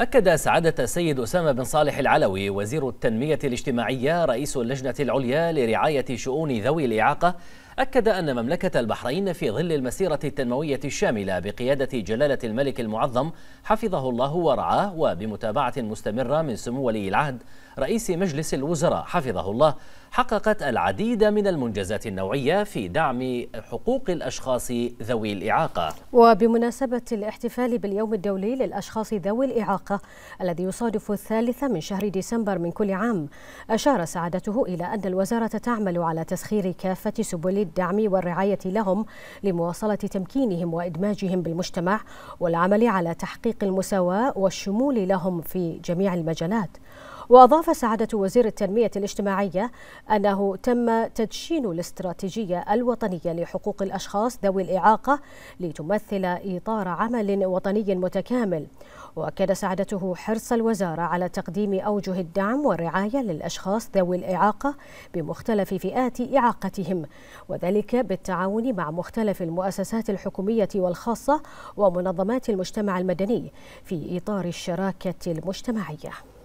أكد سعادة السيد أسامة بن صالح العلوي وزير التنمية الاجتماعية رئيس اللجنة العليا لرعاية شؤون ذوي الإعاقة أكد أن مملكة البحرين في ظل المسيرة التنموية الشاملة بقيادة جلالة الملك المعظم حفظه الله ورعاه وبمتابعة مستمرة من سمو ولي العهد رئيس مجلس الوزراء حفظه الله حققت العديد من المنجزات النوعية في دعم حقوق الأشخاص ذوي الإعاقة وبمناسبة الاحتفال باليوم الدولي للأشخاص ذوي الإعاقة الذي يصادف الثالث من شهر ديسمبر من كل عام أشار سعادته إلى أن الوزارة تعمل على تسخير كافة سبل الدعم والرعاية لهم لمواصلة تمكينهم وإدماجهم بالمجتمع والعمل على تحقيق المساواة والشمول لهم في جميع المجالات وأضاف سعادة وزير التنمية الاجتماعية أنه تم تدشين الاستراتيجية الوطنية لحقوق الأشخاص ذوي الإعاقة لتمثل إطار عمل وطني متكامل وأكد سعادته حرص الوزارة على تقديم أوجه الدعم والرعاية للأشخاص ذوي الإعاقة بمختلف فئات إعاقتهم وذلك بالتعاون مع مختلف المؤسسات الحكومية والخاصة ومنظمات المجتمع المدني في إطار الشراكة المجتمعية